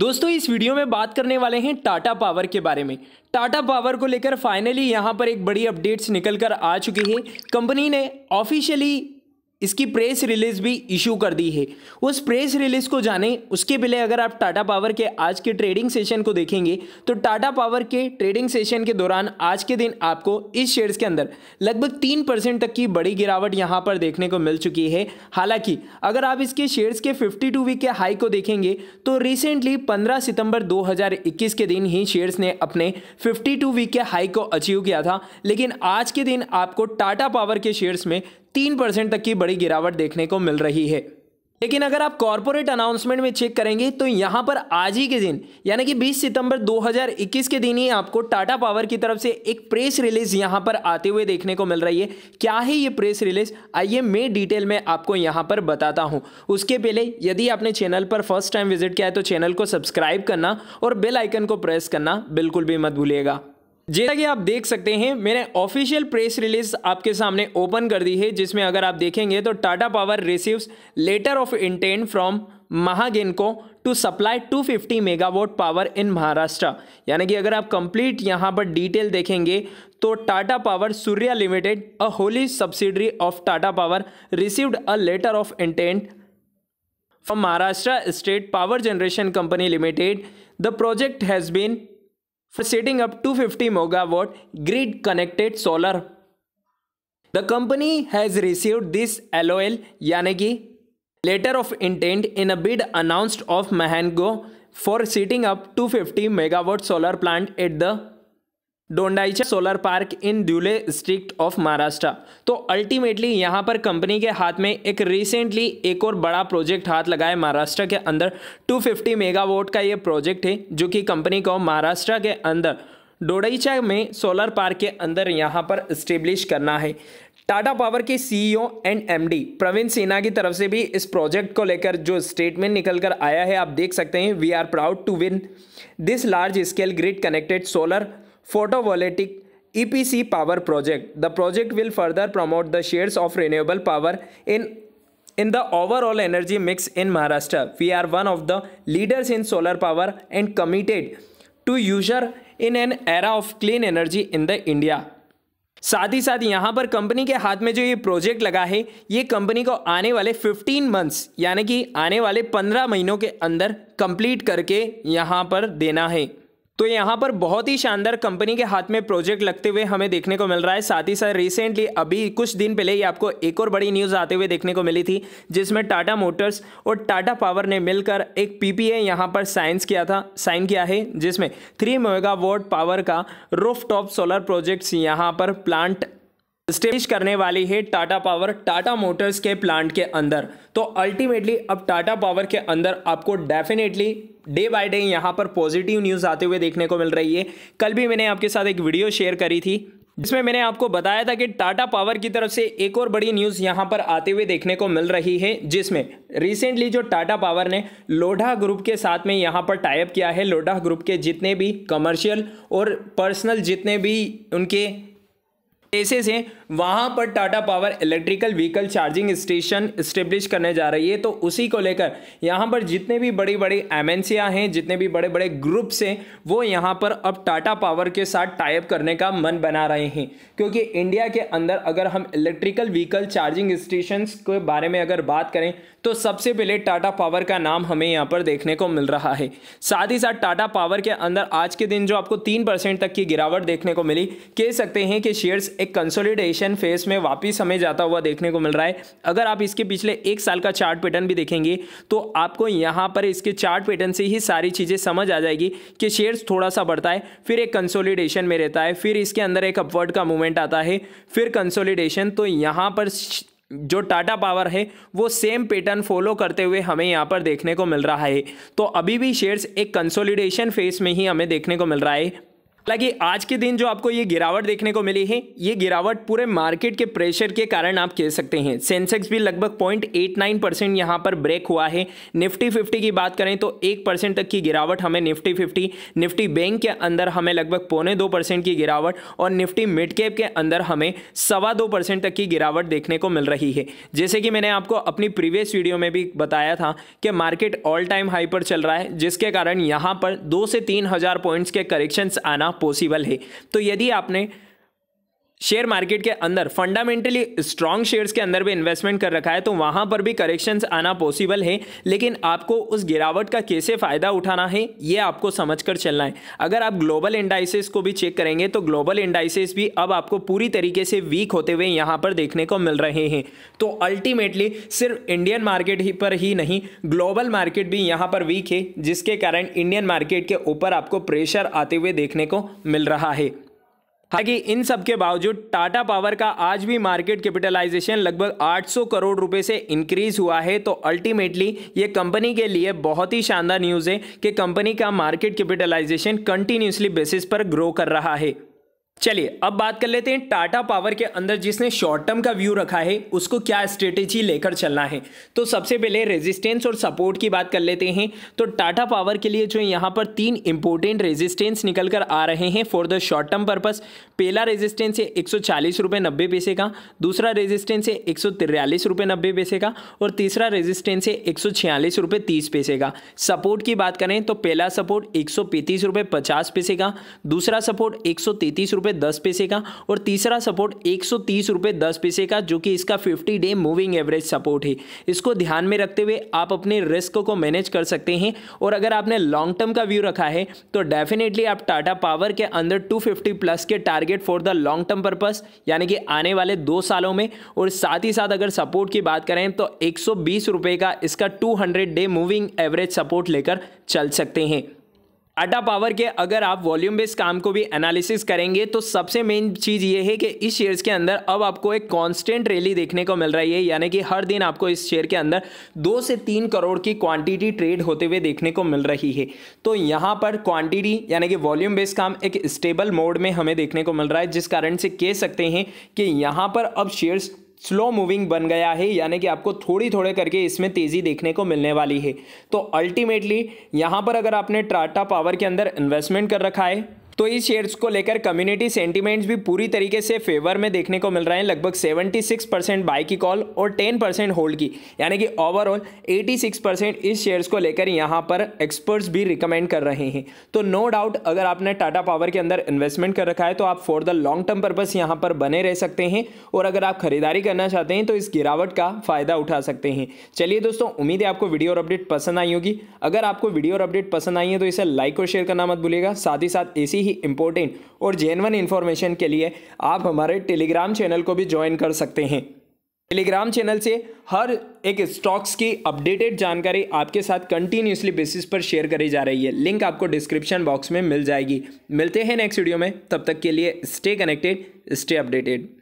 दोस्तों इस वीडियो में बात करने वाले हैं टाटा पावर के बारे में टाटा पावर को लेकर फाइनली यहां पर एक बड़ी अपडेट्स निकल कर आ चुकी है कंपनी ने ऑफिशियली इसकी प्रेस रिलीज भी इशू कर दी है उस प्रेस रिलीज को जाने उसके पहले अगर आप टाटा पावर के आज के ट्रेडिंग सेशन को देखेंगे तो टाटा पावर के ट्रेडिंग सेशन के दौरान आज के दिन आपको इस शेयर्स के अंदर लगभग तीन परसेंट तक की बड़ी गिरावट यहाँ पर देखने को मिल चुकी है हालांकि अगर आप इसके शेयर्स के फिफ्टी टू वीक के हाई को देखेंगे तो रिसेंटली पंद्रह सितंबर दो के दिन ही शेयर्स ने अपने फिफ्टी वीक के हाई को अचीव किया था लेकिन आज के दिन आपको टाटा पावर के शेयर्स में तीन परसेंट तक की बड़ी गिरावट देखने को मिल रही है लेकिन अगर आप कॉरपोरेट अनाउंसमेंट में चेक करेंगे तो यहाँ पर आज ही के दिन यानी कि 20 सितंबर 2021 के दिन ही आपको टाटा पावर की तरफ से एक प्रेस रिलीज यहाँ पर आते हुए देखने को मिल रही है क्या है ये प्रेस रिलीज आइए मैं डिटेल में आपको यहाँ पर बताता हूँ उसके पहले यदि आपने चैनल पर फर्स्ट टाइम विजिट किया है तो चैनल को सब्सक्राइब करना और बेल आइकन को प्रेस करना बिल्कुल भी मत भूलिएगा जैसा कि आप देख सकते हैं मैंने ऑफिशियल प्रेस रिलीज आपके सामने ओपन कर दी है जिसमें अगर आप देखेंगे तो Tata power receives letter of intent from Mahagenco to supply 250 megawatt power in Maharashtra यानी कि अगर आप कंप्लीट यहां पर डिटेल देखेंगे तो Tata power Surya limited a wholly subsidiary of Tata power received a letter of intent from Maharashtra state power generation company limited the project has been for setting up 250 megawatt grid connected solar. The company has received this LOL यानी कि letter of intent in a bid announced of Mahango for setting up 250 megawatt solar plant at the Dondaicha solar park in Dhule district of Maharashtra तो ultimately यहाँ पर company के हाथ में एक recently एक और बड़ा प्रोजेक्ट हाथ लगाए महाराष्ट्र के अंदर 250 मेगावाट का ये प्रोजेक्ट है जो कि कंपनी को महाराष्ट्र के अंदर डोडाइचा में सोलर पार्क के अंदर यहाँ पर इस्टेब्लिश करना है टाटा पावर के CEO e and MD Praveen Sinha की तरफ से भी इस प्रोजेक्ट को लेकर जो स्टेटमेंट निकल कर आया है आप देख सकते हैं we are proud to win this large scale grid connected solar photovoltaic EPC power project. The project will further promote the shares of renewable power in in the overall energy mix in Maharashtra. We are one of the leaders in solar power and committed to user in an era of clean energy in the India. साथ ही साथ यहाँ पर company के हाथ में जो ये प्रोजेक्ट लगा है ये कंपनी को आने वाले 15 मंथ्स यानी कि आने वाले 15 महीनों के अंदर कंप्लीट करके यहाँ पर देना है तो यहाँ पर बहुत ही शानदार कंपनी के हाथ में प्रोजेक्ट लगते हुए हमें देखने को मिल रहा है साथ ही साथ रिसेंटली अभी कुछ दिन पहले ही आपको एक और बड़ी न्यूज़ आते हुए देखने को मिली थी जिसमें टाटा मोटर्स और टाटा पावर ने मिलकर एक पीपीए यहाँ पर साइंस किया था साइन किया है जिसमें थ्री मेगावाट पावर का रूफ टॉप सोलर प्रोजेक्ट्स यहाँ पर प्लांट स्टेज करने वाली है टाटा पावर टाटा मोटर्स के प्लांट के अंदर तो अल्टीमेटली अब टाटा पावर के अंदर आपको डेफिनेटली डे बाय डे यहाँ पर पॉजिटिव न्यूज़ आते हुए देखने को मिल रही है कल भी मैंने आपके साथ एक वीडियो शेयर करी थी जिसमें मैंने आपको बताया था कि टाटा पावर की तरफ से एक और बड़ी न्यूज़ यहाँ पर आते हुए देखने को मिल रही है जिसमें रिसेंटली जो टाटा पावर ने लोढ़ा ग्रुप के साथ में यहाँ पर टाइप किया है लोढ़ा ग्रुप के जितने भी कमर्शियल और पर्सनल जितने भी उनके केसेस हैं वहां पर Tata power electrical vehicle charging station establish करने जा रही है तो उसी को लेकर यहाँ पर जितने भी बड़ी बड़ी एम हैं जितने भी बड़े बड़े ग्रुप्स हैं वो यहाँ पर अब टाटा पावर के साथ टाइप करने का मन बना रहे हैं क्योंकि इंडिया के अंदर अगर हम इलेक्ट्रिकल व्हीकल चार्जिंग स्टेशन के बारे में अगर बात करें तो सबसे पहले टाटा पावर का नाम हमें यहाँ पर देखने को मिल रहा है साथ ही साथ टाटा पावर के अंदर आज के दिन जो आपको तीन परसेंट तक की गिरावट देखने को मिली कह सकते हैं कि शेयर्स एक कंसोलिडेशन ट्रांजिशन फेज में वापस हमें जाता हुआ देखने को मिल रहा है अगर आप इसके पिछले एक साल का चार्ट पैटर्न भी देखेंगे तो आपको यहाँ पर इसके चार्ट पैटर्न से ही सारी चीज़ें समझ आ जाएगी कि शेयर्स थोड़ा सा बढ़ता है फिर एक कंसोलिडेशन में रहता है फिर इसके अंदर एक अपवर्ड का मूवमेंट आता है फिर कंसोलिडेशन तो यहाँ पर जो टाटा पावर है वो सेम पैटर्न फॉलो करते हुए हमें यहाँ पर देखने को मिल रहा है तो अभी भी शेयर्स एक कंसोलिडेशन फेस में ही हमें देखने को मिल रहा है हालांकि आज के दिन जो आपको ये गिरावट देखने को मिली है ये गिरावट पूरे मार्केट के प्रेशर के कारण आप कह सकते हैं सेंसेक्स भी लगभग 0.89 परसेंट यहाँ पर ब्रेक हुआ है निफ्टी 50 की बात करें तो एक परसेंट तक की गिरावट हमें निफ्टी 50 निफ्टी बैंक के अंदर हमें लगभग पौने दो परसेंट की गिरावट और निफ्टी मिड कैप के अंदर हमें सवा दो परसेंट तक की गिरावट देखने को मिल रही है जैसे कि मैंने आपको अपनी प्रीवियस वीडियो में भी बताया था कि मार्केट ऑल टाइम हाई पर चल रहा है जिसके कारण यहाँ पर दो से तीन हज़ार पॉइंट्स के करेक्शंस आना पॉसिबल है तो यदि आपने शेयर मार्केट के अंदर फंडामेंटली स्ट्रॉन्ग शेयर्स के अंदर भी इन्वेस्टमेंट कर रखा है तो वहां पर भी करेक्शन आना पॉसिबल है लेकिन आपको उस गिरावट का कैसे फायदा उठाना है ये आपको समझ कर चलना है अगर आप ग्लोबल इंडाइसिस को भी चेक करेंगे तो ग्लोबल इंडाइसिस भी अब आपको पूरी तरीके से वीक होते हुए यहाँ पर देखने को मिल रहे हैं तो अल्टीमेटली सिर्फ इंडियन मार्केट ही पर ही नहीं ग्लोबल मार्केट भी यहाँ पर वीक है जिसके कारण इंडियन मार्केट के ऊपर आपको प्रेशर आते हुए देखने को मिल रहा है हालांकि इन सब के बावजूद टाटा पावर का आज भी मार्केट कैपिटलाइजेशन लगभग 800 करोड़ रुपए से इंक्रीज हुआ है तो अल्टीमेटली ये कंपनी के लिए बहुत ही शानदार न्यूज़ है कि कंपनी का मार्केट कैपिटलाइजेशन कंटिन्यूसली बेसिस पर ग्रो कर रहा है चलिए अब बात कर लेते हैं टाटा पावर के अंदर जिसने शॉर्ट टर्म का व्यू रखा है उसको क्या स्ट्रेटेजी लेकर चलना है तो सबसे पहले रेजिस्टेंस और सपोर्ट की बात कर लेते हैं तो टाटा पावर के लिए जो यहाँ पर तीन इंपॉर्टेंट रेजिस्टेंस निकल कर आ रहे हैं for the short term purpose पहला रेजिस्टेंस है एक सौ पैसे का दूसरा रेजिस्टेंस है एक सौ पैसे का और तीसरा रेजिस्टेंस है एक सौ पैसे का सपोर्ट की बात करें तो पहला सपोर्ट एक सौ पैसे का दूसरा सपोर्ट एक सौ रुपये दस पैसे का और तीसरा सपोर्ट एक सौ तीस रुपये दस पैसे का जो कि इसका fifty day moving average support है इसको ध्यान में रखते हुए आप अपने रिस्क को मैनेज कर सकते हैं और अगर आपने लॉन्ग टर्म का व्यू रखा है तो डेफिनेटली आप टाटा पावर के अंदर 250 प्लस के target for the long term purpose यानी कि आने वाले दो सालों में और साथ ही साथ अगर सपोर्ट की बात करें तो एक सौ का इसका 200 डे मूविंग एवरेज सपोर्ट लेकर चल सकते हैं टाटा पावर के अगर आप वॉल्यूम बेस्ड काम को भी एनालिसिस करेंगे तो सबसे मेन चीज़ ये है कि इस शेयर्स के अंदर अब आपको एक कांस्टेंट रैली देखने को मिल रही है यानी कि हर दिन आपको इस शेयर के अंदर दो से तीन करोड़ की क्वांटिटी ट्रेड होते हुए देखने को मिल रही है तो यहाँ पर क्वांटिटी यानी कि वॉल्यूम बेस्ड काम एक स्टेबल मोड में हमें देखने को मिल रहा है जिस कारण से कह सकते हैं कि यहाँ पर अब शेयर्स स्लो मूविंग बन गया है यानी कि आपको थोड़ी थोड़े करके इसमें तेज़ी देखने को मिलने वाली है तो अल्टीमेटली यहाँ पर अगर आपने टाटा पावर के अंदर इन्वेस्टमेंट कर रखा है तो इस शेयर्स को लेकर कम्युनिटी सेंटीमेंट्स भी पूरी तरीके से फेवर में देखने को मिल रहे हैं लगभग 76 परसेंट बाई की कॉल और 10 परसेंट होल्ड की यानी कि ओवरऑल 86 परसेंट इस शेयर्स को लेकर यहां पर एक्सपर्ट्स भी रिकमेंड कर रहे हैं तो नो डाउट अगर आपने टाटा पावर के अंदर इन्वेस्टमेंट कर रखा है तो आप for the long term purpose यहाँ पर बने रह सकते हैं और अगर आप खरीदारी करना चाहते हैं तो इस गिरावट का फ़ायदा उठा सकते हैं चलिए दोस्तों उम्मीद है आपको वीडियो और अपडेट पसंद आई होगी अगर आपको वीडियो और अपडेट पसंद आई है तो इसे लाइक और शेयर करना मत भूलिएगा साथ ही साथ ऐसी ही इम्पोर्टेंट और जेनवन इन्फॉर्मेशन के लिए आप हमारे टेलीग्राम चैनल को भी ज्वाइन कर सकते हैं टेलीग्राम चैनल से हर एक स्टॉक्स की अपडेटेड जानकारी आपके साथ कंटिन्यूसली बेसिस पर शेयर करी जा रही है लिंक आपको डिस्क्रिप्शन बॉक्स में मिल जाएगी मिलते हैं नेक्स्ट वीडियो में तब तक के लिए स्टे कनेक्टेड स्टे अपडेटेड